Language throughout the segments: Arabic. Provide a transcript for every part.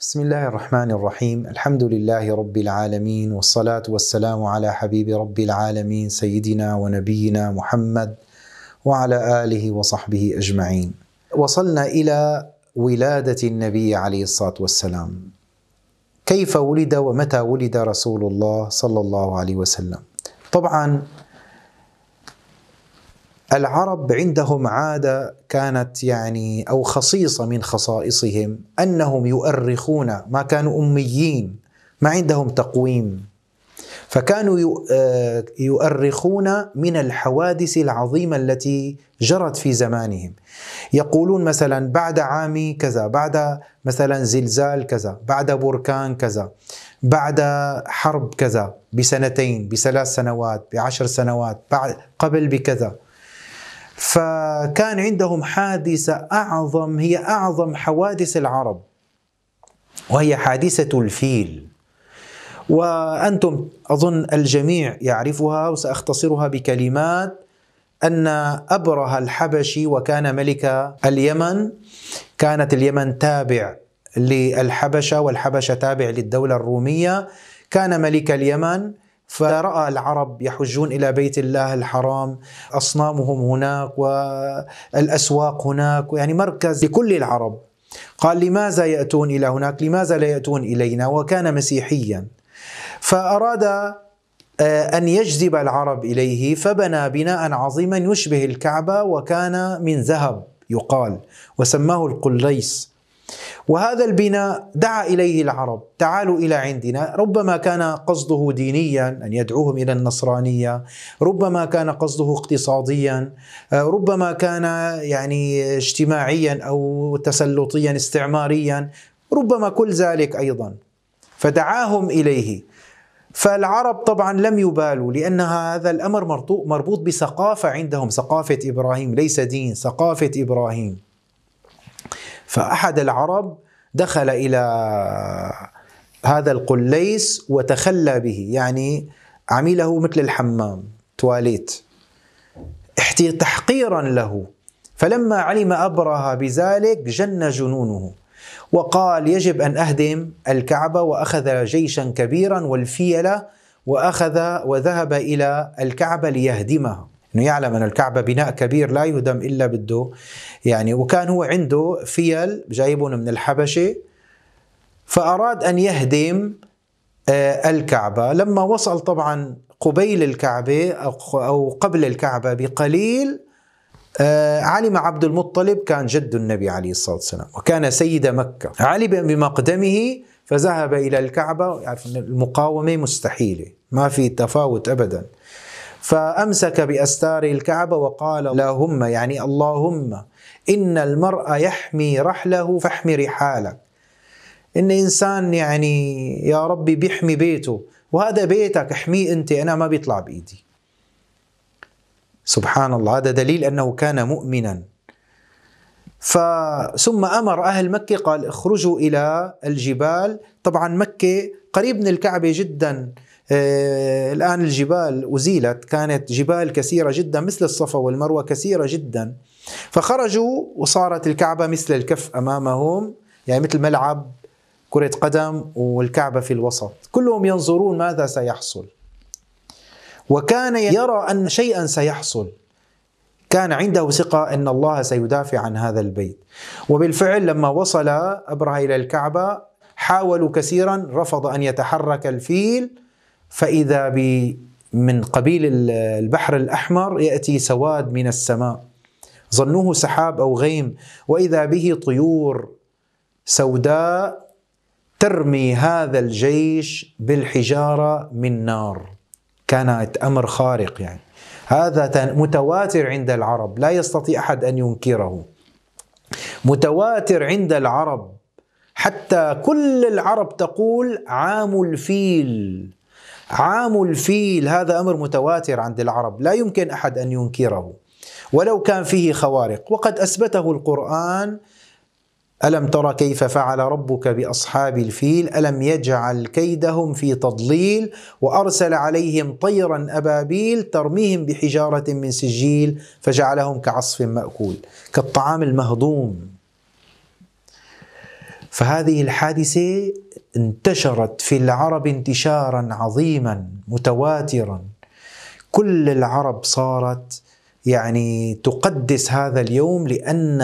بسم الله الرحمن الرحيم الحمد لله رب العالمين والصلاة والسلام على حبيب رب العالمين سيدنا ونبينا محمد وعلى آله وصحبه أجمعين وصلنا إلى ولادة النبي عليه الصلاة والسلام كيف ولد ومتى ولد رسول الله صلى الله عليه وسلم طبعا العرب عندهم عاده كانت يعني او خصيصه من خصائصهم انهم يؤرخون ما كانوا اميين ما عندهم تقويم فكانوا آه، يؤرخون من الحوادث العظيمه التي جرت في زمانهم يقولون مثلا بعد عام كذا بعد مثلا زلزال كذا بعد بركان كذا بعد حرب كذا بسنتين بثلاث سنوات بعشر سنوات بعد قبل بكذا فكان عندهم حادثة أعظم هي أعظم حوادث العرب وهي حادثة الفيل وأنتم أظن الجميع يعرفها وسأختصرها بكلمات أن أبره الحبشي وكان ملك اليمن كانت اليمن تابع للحبشة والحبشة تابع للدولة الرومية كان ملك اليمن فراى العرب يحجون الى بيت الله الحرام اصنامهم هناك والاسواق هناك يعني مركز لكل العرب قال لماذا ياتون الى هناك لماذا لا ياتون الينا وكان مسيحيا فاراد آه، أن يجذب العرب إليه فبنى بناء عظيما يشبه الكعبة وكان من ذهب يقال وسماه القليس وهذا البناء دعا اليه العرب، تعالوا الى عندنا، ربما كان قصده دينيا ان يدعوهم الى النصرانيه، ربما كان قصده اقتصاديا، آه، ربما كان يعني اجتماعيا او تسلطيا استعماريا، ربما كل ذلك ايضا. فدعاهم اليه. فالعرب طبعا لم يبالوا لان هذا الامر مربوط بثقافه عندهم، ثقافه ابراهيم ليس دين، ثقافه ابراهيم. فأحد العرب دخل إلى هذا القليس وتخلى به يعني عمله مثل الحمام تواليت تحقيرا له فلما علم أبرهة بذلك جن جنونه وقال يجب أن أهدم الكعبة وأخذ جيشا كبيرا والفيلة وأخذ وذهب إلى الكعبة ليهدمها انه يعلم ان الكعبه بناء كبير لا يهدم الا بده يعني وكان هو عنده فيل جايبون من الحبشه فاراد ان يهدم آه، الكعبه لما وصل طبعا قبيل الكعبه او قبل الكعبه بقليل آه، علم عبد المطلب كان جد النبي عليه الصلاه والسلام وكان سيد مكه علم بمقدمه فذهب الى الكعبه المقاومه مستحيله ما في تفاوت ابدا فأمسك بأستار الكعبة وقال اللهم يعني اللهم إن المرء يحمي رحله فاحمي رحالك إن إنسان يعني يا ربي بيحمي بيته وهذا بيتك احميه أنت أنا ما بيطلع بإيدي سبحان الله هذا دليل أنه كان مؤمنا ثم أمر أهل مكة قال اخرجوا إلى الجبال طبعا مكة قريب من الكعبة جداً آه، الآن الجبال أزيلت كانت جبال كثيرة جدا مثل الصفا والمروة كثيرة جدا فخرجوا وصارت الكعبة مثل الكف أمامهم يعني مثل ملعب كرة قدم والكعبة في الوسط كلهم ينظرون ماذا سيحصل وكان يرى أن شيئا سيحصل كان عنده ثقة أن الله سيدافع عن هذا البيت وبالفعل لما وصل أبره إلى الكعبة حاولوا كثيرا رفض أن يتحرك الفيل فإذا ب من قبيل البحر الأحمر يأتي سواد من السماء ظنوه سحاب أو غيم وإذا به طيور سوداء ترمي هذا الجيش بالحجارة من نار كانت أمر خارق يعني هذا متواتر عند العرب لا يستطيع أحد أن ينكره متواتر عند العرب حتى كل العرب تقول عام الفيل عام الفيل هذا امر متواتر عند العرب لا يمكن احد ان ينكره ولو كان فيه خوارق وقد اثبته القران الم ترى كيف فعل ربك باصحاب الفيل الم يجعل كيدهم في تضليل وارسل عليهم طيرا ابابيل ترميهم بحجاره من سجيل فجعلهم كعصف ماكول كالطعام المهضوم فهذه الحادثه انتشرت في العرب انتشارا عظيما متواترا كل العرب صارت يعني تقدس هذا اليوم لان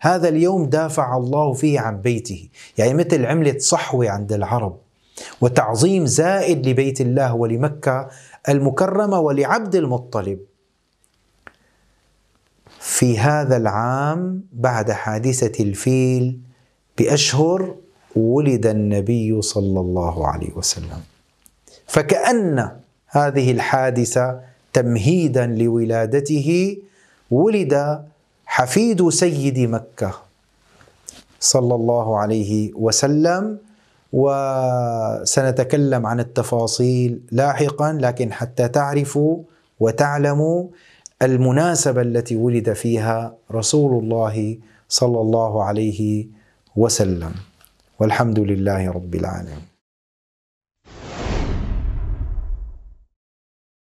هذا اليوم دافع الله فيه عن بيته، يعني مثل عمله صحوه عند العرب وتعظيم زائد لبيت الله ولمكه المكرمه ولعبد المطلب. في هذا العام بعد حادثه الفيل بأشهر ولد النبي صلى الله عليه وسلم فكأن هذه الحادثة تمهيدا لولادته ولد حفيد سيد مكة صلى الله عليه وسلم وسنتكلم عن التفاصيل لاحقا لكن حتى تعرفوا وتعلموا المناسبة التي ولد فيها رسول الله صلى الله عليه وسلم وسلم والحمد لله رب العالمين